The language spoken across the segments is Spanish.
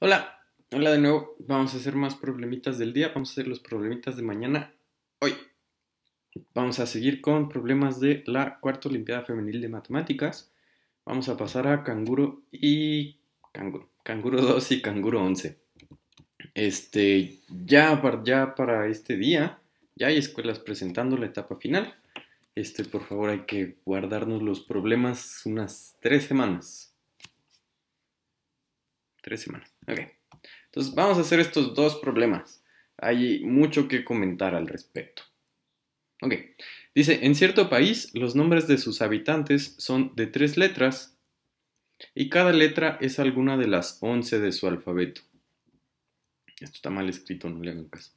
Hola, hola de nuevo. Vamos a hacer más problemitas del día. Vamos a hacer los problemitas de mañana. Hoy vamos a seguir con problemas de la cuarta Olimpiada Femenil de Matemáticas. Vamos a pasar a Canguro y Canguro. Canguro 2 y Canguro 11. Este, ya, para, ya para este día, ya hay escuelas presentando la etapa final. Este, por favor, hay que guardarnos los problemas unas tres semanas. Tres semanas. Ok. Entonces vamos a hacer estos dos problemas. Hay mucho que comentar al respecto. Ok. Dice, en cierto país los nombres de sus habitantes son de tres letras y cada letra es alguna de las once de su alfabeto. Esto está mal escrito, no le hagan caso.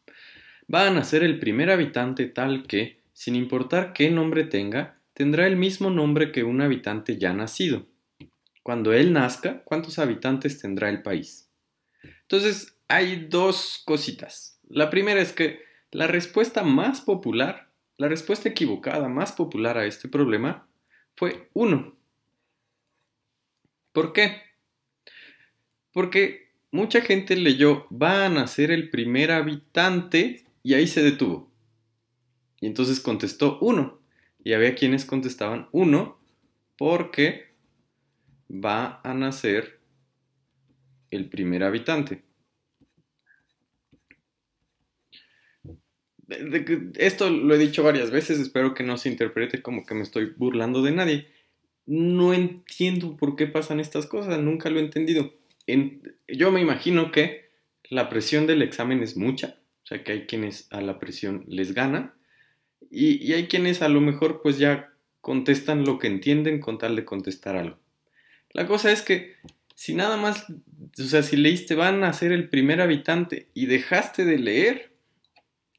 Va a nacer el primer habitante tal que, sin importar qué nombre tenga, tendrá el mismo nombre que un habitante ya nacido. Cuando él nazca, ¿cuántos habitantes tendrá el país? Entonces, hay dos cositas. La primera es que la respuesta más popular, la respuesta equivocada más popular a este problema fue 1. ¿Por qué? Porque mucha gente leyó va a nacer el primer habitante y ahí se detuvo. Y entonces contestó 1. Y había quienes contestaban 1 porque va a nacer el primer habitante. Esto lo he dicho varias veces, espero que no se interprete como que me estoy burlando de nadie. No entiendo por qué pasan estas cosas, nunca lo he entendido. yo me imagino que la presión del examen es mucha, o sea que hay quienes a la presión les gana y, y hay quienes a lo mejor pues ya contestan lo que entienden con tal de contestar algo. La cosa es que si nada más, o sea, si leíste van a ser el primer habitante y dejaste de leer,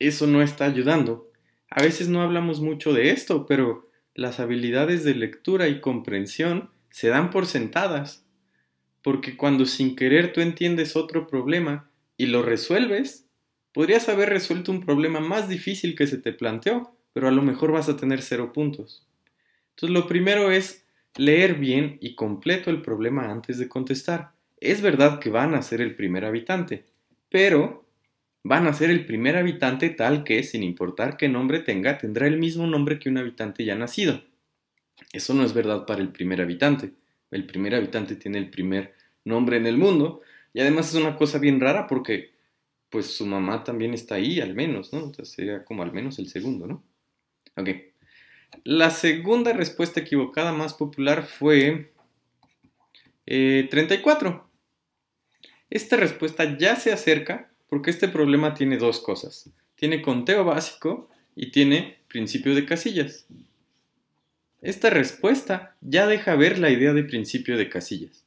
eso no está ayudando. A veces no hablamos mucho de esto, pero las habilidades de lectura y comprensión se dan por sentadas. Porque cuando sin querer tú entiendes otro problema y lo resuelves, podrías haber resuelto un problema más difícil que se te planteó, pero a lo mejor vas a tener cero puntos. Entonces lo primero es Leer bien y completo el problema antes de contestar. Es verdad que van a ser el primer habitante, pero van a ser el primer habitante tal que, sin importar qué nombre tenga, tendrá el mismo nombre que un habitante ya nacido. Eso no es verdad para el primer habitante. El primer habitante tiene el primer nombre en el mundo y además es una cosa bien rara porque pues su mamá también está ahí al menos, ¿no? Entonces sería como al menos el segundo, ¿no? Ok. La segunda respuesta equivocada más popular fue 34. Eh, Esta respuesta ya se acerca porque este problema tiene dos cosas. Tiene conteo básico y tiene principio de casillas. Esta respuesta ya deja ver la idea de principio de casillas.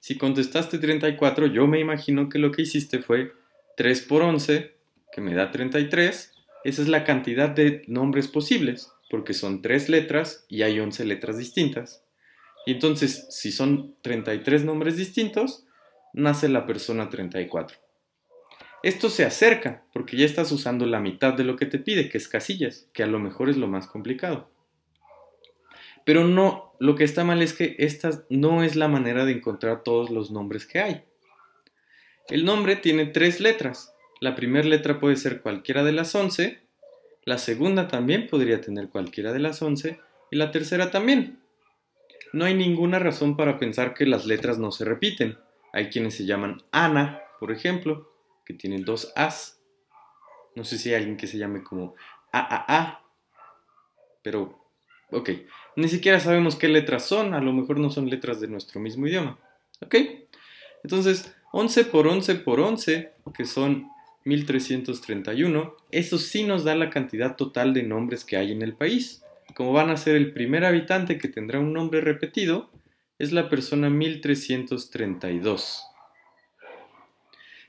Si contestaste 34, yo me imagino que lo que hiciste fue 3 por 11, que me da 33. Esa es la cantidad de nombres posibles porque son tres letras y hay 11 letras distintas. Y entonces, si son 33 nombres distintos, nace la persona 34. Esto se acerca, porque ya estás usando la mitad de lo que te pide, que es casillas, que a lo mejor es lo más complicado. Pero no, lo que está mal es que esta no es la manera de encontrar todos los nombres que hay. El nombre tiene tres letras. La primera letra puede ser cualquiera de las 11, la segunda también podría tener cualquiera de las 11 y la tercera también. No hay ninguna razón para pensar que las letras no se repiten. Hay quienes se llaman Ana, por ejemplo, que tienen dos As. No sé si hay alguien que se llame como AAA, pero ok. Ni siquiera sabemos qué letras son, a lo mejor no son letras de nuestro mismo idioma. ¿Ok? Entonces, 11 por 11 por 11, que son 1331, eso sí nos da la cantidad total de nombres que hay en el país. Como van a ser el primer habitante que tendrá un nombre repetido, es la persona 1332.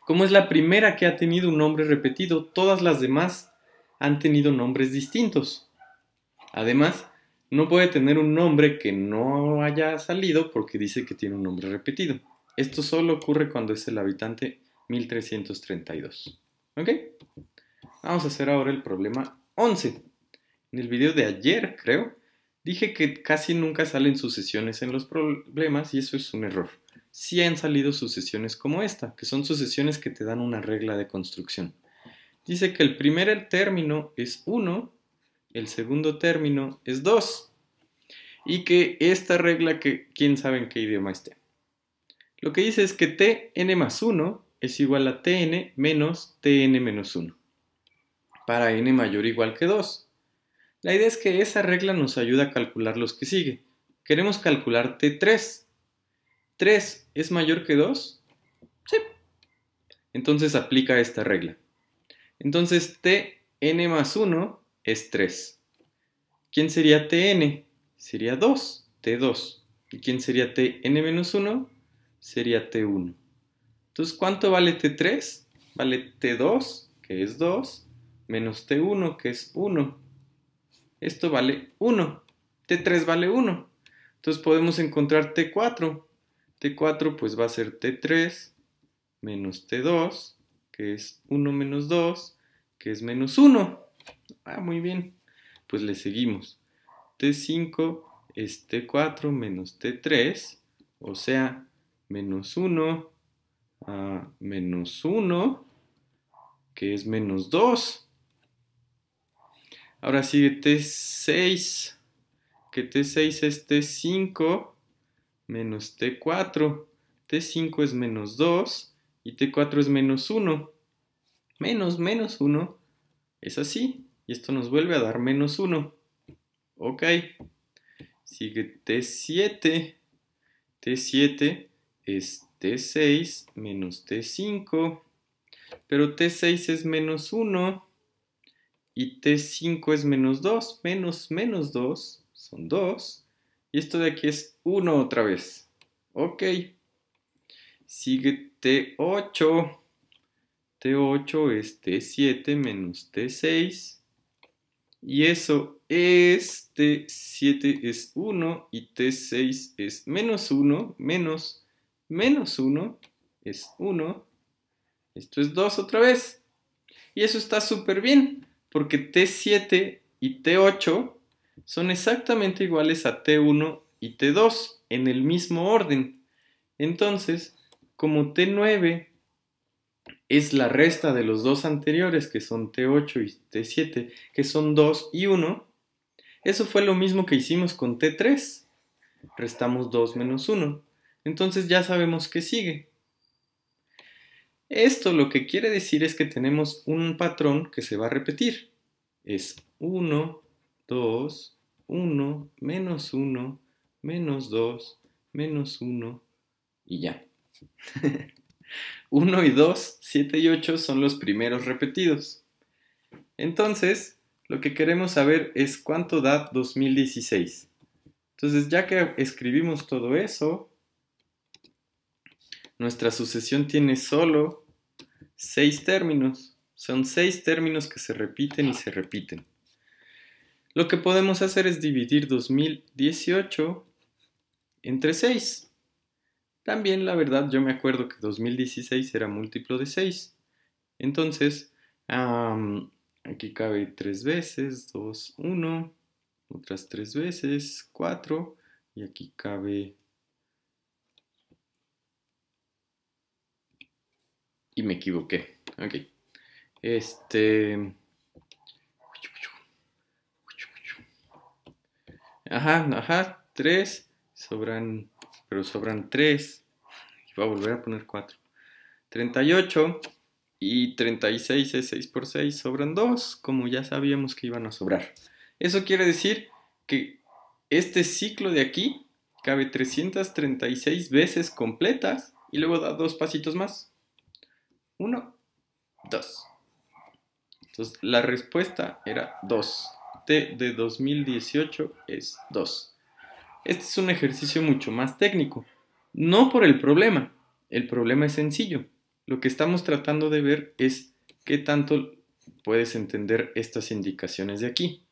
Como es la primera que ha tenido un nombre repetido, todas las demás han tenido nombres distintos. Además, no puede tener un nombre que no haya salido porque dice que tiene un nombre repetido. Esto solo ocurre cuando es el habitante 1332. ¿Ok? Vamos a hacer ahora el problema 11. En el video de ayer, creo, dije que casi nunca salen sucesiones en los problemas y eso es un error. Sí han salido sucesiones como esta, que son sucesiones que te dan una regla de construcción. Dice que el primer término es 1, el segundo término es 2 y que esta regla que quién sabe en qué idioma esté. Lo que dice es que tn más 1 es igual a tn menos tn menos 1 para n mayor o igual que 2. La idea es que esa regla nos ayuda a calcular los que sigue. Queremos calcular t3. ¿3 es mayor que 2? Sí. Entonces aplica esta regla. Entonces tn más 1 es 3. ¿Quién sería tn? Sería 2, t2. ¿Y quién sería tn menos 1? Sería t1. Entonces, ¿cuánto vale T3? Vale T2, que es 2, menos T1, que es 1. Esto vale 1. T3 vale 1. Entonces podemos encontrar T4. T4 pues va a ser T3 menos T2, que es 1 menos 2, que es menos 1. Ah, muy bien. Pues le seguimos. T5 es T4 menos T3, o sea, menos 1 a menos 1, que es menos 2. Ahora sigue T6, que T6 es T5 menos T4. T5 es menos 2 y T4 es menos 1. Menos menos 1 es así. Y esto nos vuelve a dar menos 1. Ok. Sigue T7. T7 es t6 menos t5, pero t6 es menos 1 y t5 es menos 2, menos menos 2 son 2, y esto de aquí es 1 otra vez. Ok, sigue t8, t8 es t7 menos t6, y eso es t7 es 1 y t6 es menos 1 menos menos 1 es 1. Esto es 2 otra vez. Y eso está súper bien, porque T7 y T8 son exactamente iguales a T1 y T2 en el mismo orden. Entonces, como T9 es la resta de los dos anteriores, que son T8 y T7, que son 2 y 1, eso fue lo mismo que hicimos con T3. Restamos 2 menos 1 entonces ya sabemos que sigue. Esto lo que quiere decir es que tenemos un patrón que se va a repetir. Es 1, 2, 1, menos 1, menos 2, menos 1 y ya. 1 y 2, 7 y 8 son los primeros repetidos. Entonces, lo que queremos saber es cuánto da 2016. Entonces, ya que escribimos todo eso, nuestra sucesión tiene solo seis términos. Son seis términos que se repiten y se repiten. Lo que podemos hacer es dividir 2018 entre 6. También, la verdad, yo me acuerdo que 2016 era múltiplo de 6. Entonces, aquí cabe 3 veces, 2, 1, otras 3 veces, 4, y aquí cabe y me equivoqué. Ok. Este... Ajá, ajá, 3, Sobran, pero sobran tres. voy a volver a poner 4, 38 y 36 es 6 por 6, sobran 2, como ya sabíamos que iban a sobrar. Eso quiere decir que este ciclo de aquí cabe 336 veces completas y luego da dos pasitos más. 1, 2. Entonces, la respuesta era 2. T de 2018 es 2. Este es un ejercicio mucho más técnico. No por el problema. El problema es sencillo. Lo que estamos tratando de ver es qué tanto puedes entender estas indicaciones de aquí.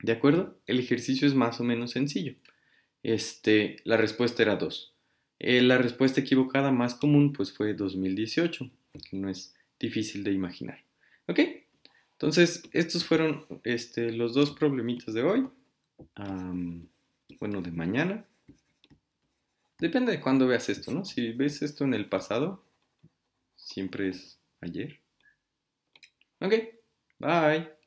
¿De acuerdo? El ejercicio es más o menos sencillo. Este, la respuesta era 2. Eh, la respuesta equivocada más común pues fue 2018 que no es difícil de imaginar. ¿Ok? Entonces, estos fueron este, los dos problemitas de hoy. bueno, de mañana. Depende de cuándo veas esto, ¿no? Si ves esto en el pasado, siempre es ayer. Ok, bye.